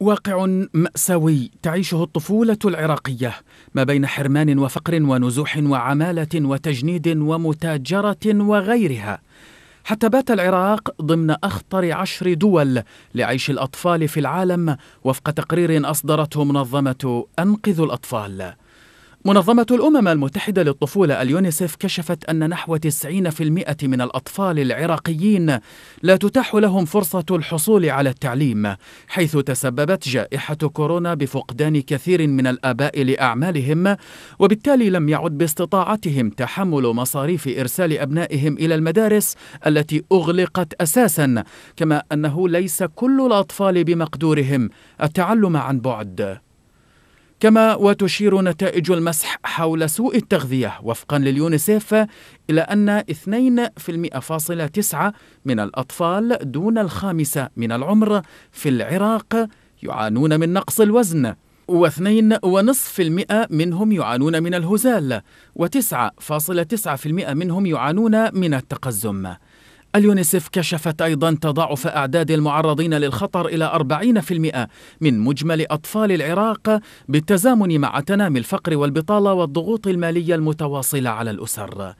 واقع مأساوي تعيشه الطفولة العراقية ما بين حرمان وفقر ونزوح وعمالة وتجنيد ومتاجرة وغيرها حتى بات العراق ضمن أخطر عشر دول لعيش الأطفال في العالم وفق تقرير أصدرته منظمة أنقذ الأطفال منظمة الأمم المتحدة للطفولة اليونيسف كشفت أن نحو 90% من الأطفال العراقيين لا تتاح لهم فرصة الحصول على التعليم حيث تسببت جائحة كورونا بفقدان كثير من الآباء لأعمالهم وبالتالي لم يعد باستطاعتهم تحمل مصاريف إرسال أبنائهم إلى المدارس التي أغلقت أساسا كما أنه ليس كل الأطفال بمقدورهم التعلم عن بعد كما وتشير نتائج المسح حول سوء التغذية وفقا لليونيسيف إلى أن 2.9 من الأطفال دون الخامسة من العمر في العراق يعانون من نقص الوزن واثنين ونصف المئة منهم يعانون من الهزال وتسعة فاصلة تسعة في المئة منهم يعانون من التقزم اليونيسف كشفت أيضا تضاعف أعداد المعرضين للخطر إلى 40% من مجمل أطفال العراق بالتزامن مع تنامي الفقر والبطالة والضغوط المالية المتواصلة على الأسر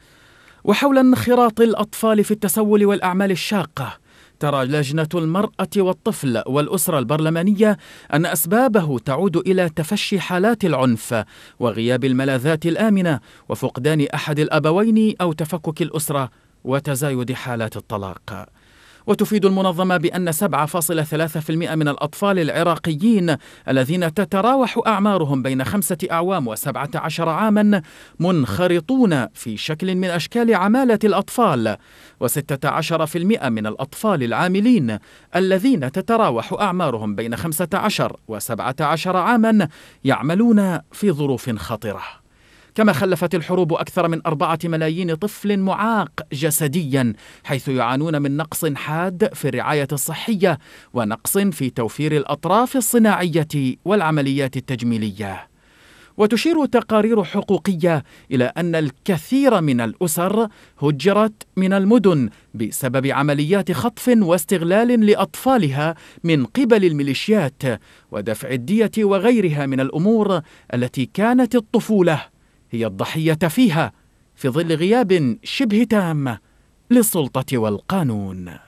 وحول انخراط الأطفال في التسول والأعمال الشاقة ترى لجنة المرأة والطفل والأسرة البرلمانية أن أسبابه تعود إلى تفشي حالات العنف وغياب الملاذات الآمنة وفقدان أحد الأبوين أو تفكك الأسرة وتزايد حالات الطلاق وتفيد المنظمة بأن 7.3% من الأطفال العراقيين الذين تتراوح أعمارهم بين خمسة أعوام وسبعة عشر عاما منخرطون في شكل من أشكال عمالة الأطفال و16% من الأطفال العاملين الذين تتراوح أعمارهم بين 15 و17 عاما يعملون في ظروف خطره كما خلفت الحروب أكثر من أربعة ملايين طفل معاق جسديا حيث يعانون من نقص حاد في الرعاية الصحية ونقص في توفير الأطراف الصناعية والعمليات التجميلية وتشير تقارير حقوقيه الى ان الكثير من الاسر هجرت من المدن بسبب عمليات خطف واستغلال لاطفالها من قبل الميليشيات ودفع الديه وغيرها من الامور التي كانت الطفوله هي الضحيه فيها في ظل غياب شبه تام للسلطه والقانون